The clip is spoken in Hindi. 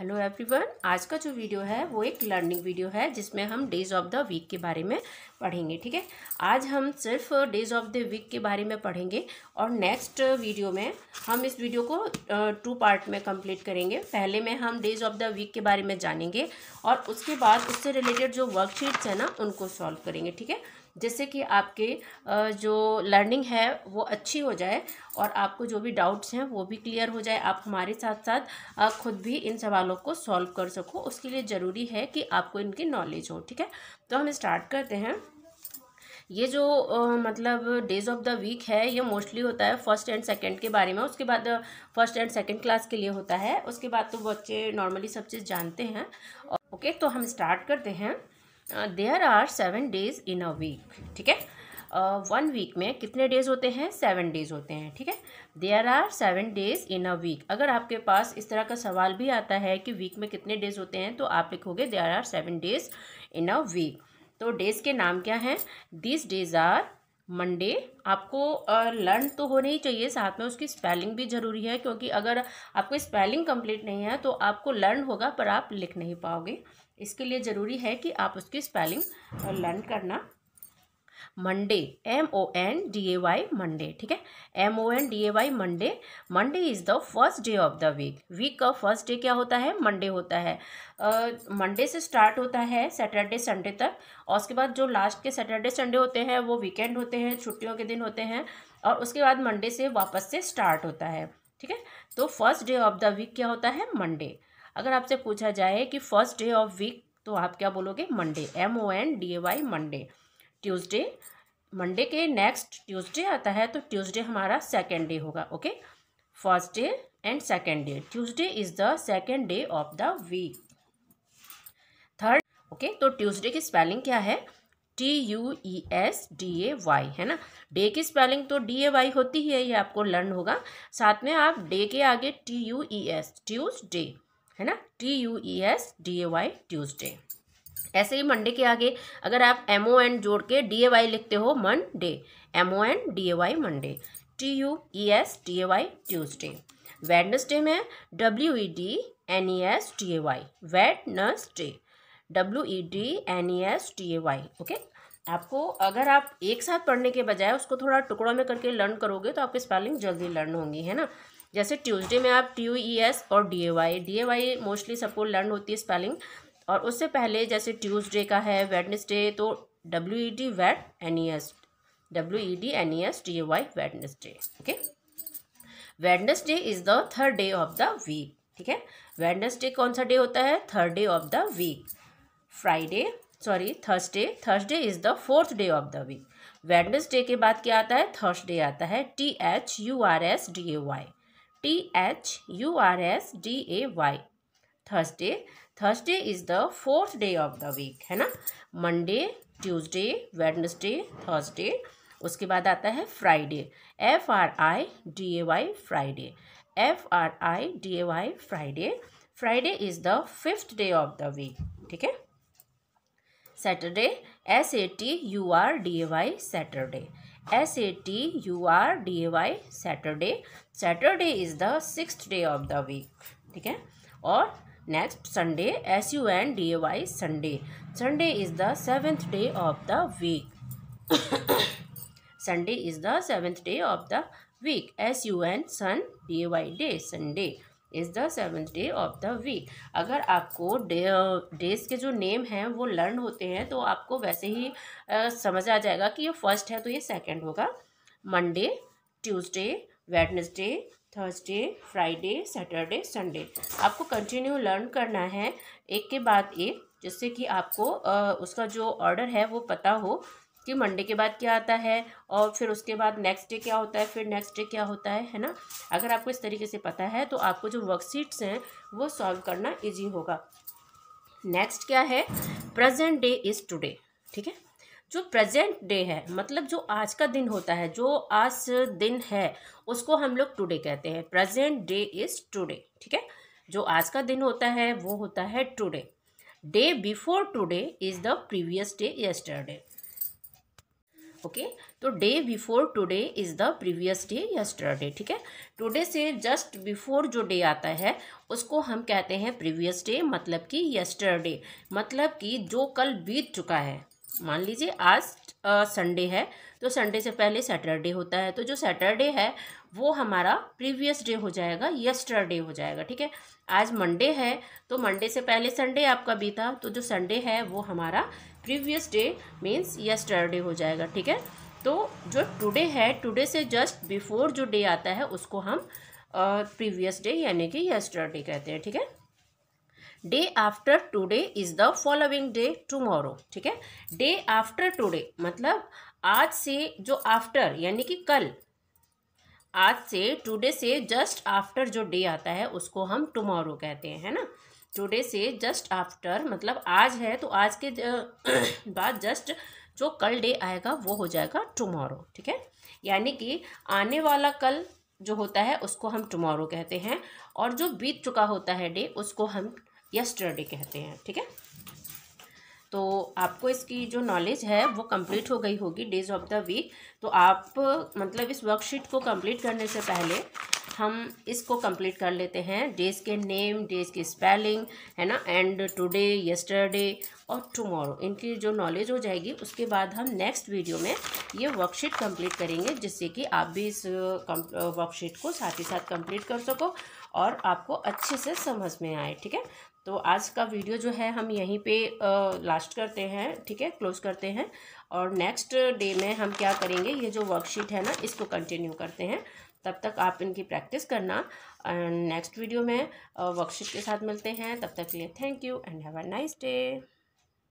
हेलो एवरीवन आज का जो वीडियो है वो एक लर्निंग वीडियो है जिसमें हम डेज ऑफ द वीक के बारे में पढ़ेंगे ठीक है आज हम सिर्फ डेज ऑफ द वीक के बारे में पढ़ेंगे और नेक्स्ट वीडियो में हम इस वीडियो को टू पार्ट में कंप्लीट करेंगे पहले में हम डेज ऑफ द वीक के बारे में जानेंगे और उसके बाद उससे रिलेटेड जो वर्कशीट्स हैं ना उनको सॉल्व करेंगे ठीक है जिससे कि आपके जो लर्निंग है वो अच्छी हो जाए और आपको जो भी डाउट्स हैं वो भी क्लियर हो जाए आप हमारे साथ साथ खुद भी इन सवालों को सॉल्व कर सको उसके लिए ज़रूरी है कि आपको इनकी नॉलेज हो ठीक है तो हम स्टार्ट करते हैं ये जो आ, मतलब डेज ऑफ द वीक है ये मोस्टली होता है फर्स्ट एंड सेकंड के बारे में उसके बाद फर्स्ट एंड सेकंड क्लास के लिए होता है उसके बाद तो बच्चे नॉर्मली सब चीज़ जानते हैं ओके तो हम स्टार्ट करते हैं there are seven days in a week ठीक है वन uh, वीक में कितने डेज होते हैं सेवन डेज होते हैं ठीक है there are seven days in a week अगर आपके पास इस तरह का सवाल भी आता है कि वीक में कितने डेज होते हैं तो आप लिखोगे there are seven days in a week तो डेज के नाम क्या हैं दिस डेज आर मंडे आपको लर्न तो होनी ही चाहिए साथ में उसकी स्पेलिंग भी ज़रूरी है क्योंकि अगर आपको स्पेलिंग कंप्लीट नहीं है तो आपको लर्न होगा पर आप लिख नहीं पाओगे इसके लिए ज़रूरी है कि आप उसकी स्पेलिंग लर्न करना Monday M O N D A Y Monday ठीक है M O N D A Y Monday Monday is the first day of the week week का फर्स्ट डे क्या होता है मंडे होता है मंडे uh, से स्टार्ट होता है सैटरडे संडे तक और उसके बाद जो लास्ट के सैटरडे संडे होते हैं वो वीकेंड होते हैं छुट्टियों के दिन होते हैं और उसके बाद मंडे से वापस से स्टार्ट होता है ठीक है तो first day of the week क्या होता है मंडे अगर आपसे पूछा जाए कि फर्स्ट डे ऑफ वीक तो आप क्या बोलोगे Monday M O N D A Y Monday Tuesday Monday के नेक्स्ट ट्यूसडे आता है तो ट्यूसडे हमारा सेकेंड डे होगा okay first day and second day Tuesday is the second day of the week third okay तो ट्यूसडे की स्पेलिंग क्या है T U E S D A Y है ना डे की स्पेलिंग तो डी ए वाई होती ही है ये आपको लर्न होगा साथ में आप डे के आगे T U E S Tuesday है ना T U E S D A Y Tuesday ऐसे ही मंडे के आगे अगर आप एम ओ एन जोड़ के डी ए वाई लिखते हो Monday M O N D A Y Monday T U E S T A Y Tuesday Wednesday में W E D N E S T A Y Wednesday W E D N E S T A Y okay आपको अगर आप एक साथ पढ़ने के बजाय उसको थोड़ा टुकड़ों में करके लर्न करोगे तो आपकी स्पेलिंग जल्दी लर्न होंगी है ना जैसे ट्यूसडे में आप टी यू ई एस और D A Y D A Y mostly सबको लर्न होती है स्पेलिंग और उससे पहले जैसे ट्यूसडे का है वेडनेसडे तो W E D wed N E S W E D N E S D A Y Wednesday okay Wednesday is the third day of the week ठीक है वेडनेसडे कौन सा डे होता है third day of the week Friday sorry Thursday Thursday is the fourth day of the week Wednesday के बाद क्या आता है थर्सडे आता है T H U R S D A Y T H U R S D A Y Thursday Thursday is the fourth day of the week है ना मंडे ट्यूजडे वेडनेसडे थर्सडे उसके बाद आता है Friday F R I D A Y Friday F R I D A Y Friday Friday is the fifth day of the week ठीक है Saturday S A T U R D A Y Saturday S A T U R D A Y Saturday Saturday is the six day of the week ठीक है और Next, Sunday, S-U-N-D-A-Y, Sunday. Sunday is the seventh day of the week. Sunday is the seventh day of the week. S-U-N, sun, D-A-Y, day, Sunday. Is the seventh day of the week अगर आपको डे डेज के जो नेम हैं वो लर्न होते हैं तो आपको वैसे ही आ, समझ आ जाएगा कि ये फर्स्ट है तो ये सेकंड होगा Monday Tuesday Wednesday Thursday Friday Saturday Sunday आपको कंटिन्यू लर्न करना है एक के बाद एक जिससे कि आपको उसका जो ऑर्डर है वो पता हो कि मंडे के बाद क्या आता है और फिर उसके बाद नेक्स्ट डे क्या होता है फिर नेक्स्ट डे क्या होता है है ना अगर आपको इस तरीके से पता है तो आपको जो वर्कशीट्स हैं वो सॉल्व करना ईजी होगा नेक्स्ट क्या है प्रेजेंट डे इज़ टुडे ठीक है जो प्रेजेंट डे है मतलब जो आज का दिन होता है जो आज दिन है उसको हम लोग टुडे कहते हैं प्रेजेंट डे इज़ टुडे ठीक है जो आज का दिन होता है वो होता है today day before today is the previous day yesterday okay तो day before today is the previous day yesterday ठीक है टुडे से जस्ट बिफोर जो डे आता है उसको हम कहते हैं प्रीवियस डे मतलब कि यस्टरडे मतलब कि जो कल बीत चुका है मान लीजिए आज संडे है तो संडे से पहले सैटरडे होता है तो जो सैटरडे है वो हमारा प्रीवियस डे हो जाएगा यस्टरडे हो जाएगा ठीक है आज मंडे है तो मंडे से पहले संडे आपका बीता तो जो संडे है वो हमारा प्रीवियस डे मीन्स यस्टरडे हो जाएगा ठीक है तो जो टुडे है टुडे से जस्ट बिफोर जो डे आता है उसको हम प्रीवियस डे यानी कि यस्टरडे कहते हैं ठीक है day after today is the following day tomorrow ठीक है डे आफ्टर टुडे मतलब आज से जो आफ्टर यानी कि कल आज से टुडे से जस्ट आफ्टर जो डे आता है उसको हम टुमारो कहते हैं है ना टुडे से जस्ट आफ्टर मतलब आज है तो आज के बाद जस्ट जो कल डे आएगा वो हो जाएगा टुमारो ठीक है यानी कि आने वाला कल जो होता है उसको हम टुमारो कहते हैं और जो बीत चुका होता है डे उसको हम यस्टरडे कहते हैं ठीक है तो आपको इसकी जो नॉलेज है वो कंप्लीट हो गई होगी डेज ऑफ द वीक तो आप मतलब इस वर्कशीट को कंप्लीट करने से पहले हम इसको कंप्लीट कर लेते हैं डेज के नेम डेज की स्पेलिंग है ना एंड टुडे यस्टरडे और टुमारो इनकी जो नॉलेज हो जाएगी उसके बाद हम नेक्स्ट वीडियो में ये वर्कशीट कंप्लीट करेंगे जिससे कि आप भी इस वर्कशीट को साथ ही साथ कंप्लीट कर सको और आपको अच्छे से समझ में आए ठीक है तो आज का वीडियो जो है हम यहीं पे लास्ट करते हैं ठीक है क्लोज करते हैं और नेक्स्ट डे में हम क्या करेंगे ये जो वर्कशीट है ना इसको कंटिन्यू करते हैं तब तक आप इनकी प्रैक्टिस करना नेक्स्ट वीडियो में वर्कशीट के साथ मिलते हैं तब तक के लिए thank you and have a nice day